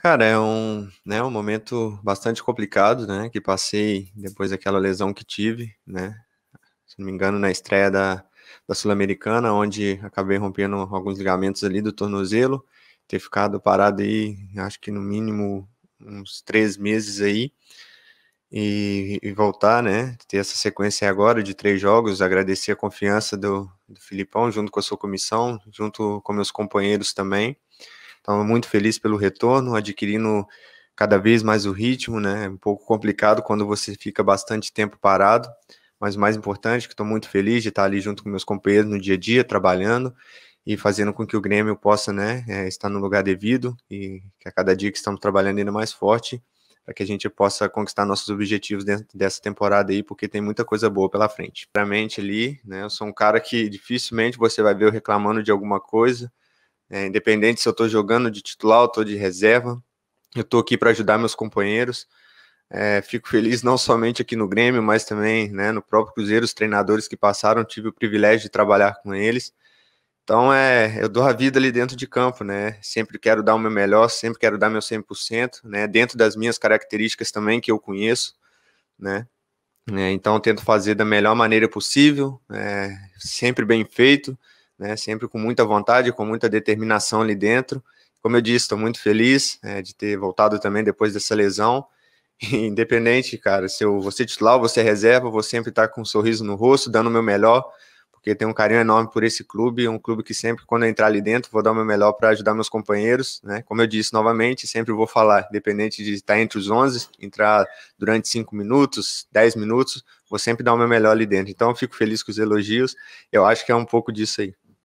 Cara, é um, né, um momento bastante complicado, né? Que passei depois daquela lesão que tive, né? Se não me engano, na estreia da, da Sul-Americana, onde acabei rompendo alguns ligamentos ali do tornozelo, ter ficado parado aí, acho que no mínimo uns três meses aí, e, e voltar, né? Ter essa sequência agora de três jogos, agradecer a confiança do, do Filipão, junto com a sua comissão, junto com meus companheiros também estou muito feliz pelo retorno, adquirindo cada vez mais o ritmo, né? É um pouco complicado quando você fica bastante tempo parado, mas o mais importante, é que estou muito feliz de estar ali junto com meus companheiros no dia a dia, trabalhando e fazendo com que o Grêmio possa, né, é, estar no lugar devido e que a cada dia que estamos trabalhando ainda mais forte para que a gente possa conquistar nossos objetivos dentro dessa temporada aí, porque tem muita coisa boa pela frente. Para mente ali, né, eu sou um cara que dificilmente você vai ver eu reclamando de alguma coisa, é, independente se eu estou jogando de titular ou estou de reserva, eu estou aqui para ajudar meus companheiros. É, fico feliz não somente aqui no Grêmio, mas também né, no próprio Cruzeiro, os treinadores que passaram, tive o privilégio de trabalhar com eles. Então, é, eu dou a vida ali dentro de campo, né? Sempre quero dar o meu melhor, sempre quero dar meu 100%, né? Dentro das minhas características também que eu conheço, né? É, então, tento fazer da melhor maneira possível, é, sempre bem feito né? Sempre com muita vontade, com muita determinação ali dentro. Como eu disse, estou muito feliz é, de ter voltado também depois dessa lesão. E, independente, cara, se eu você titular ou você reserva, vou sempre estar tá com um sorriso no rosto, dando o meu melhor, porque tenho um carinho enorme por esse clube, um clube que sempre quando eu entrar ali dentro, vou dar o meu melhor para ajudar meus companheiros, né? Como eu disse novamente, sempre vou falar, independente de estar tá entre os 11, entrar durante 5 minutos, 10 minutos, vou sempre dar o meu melhor ali dentro. Então eu fico feliz com os elogios. Eu acho que é um pouco disso aí.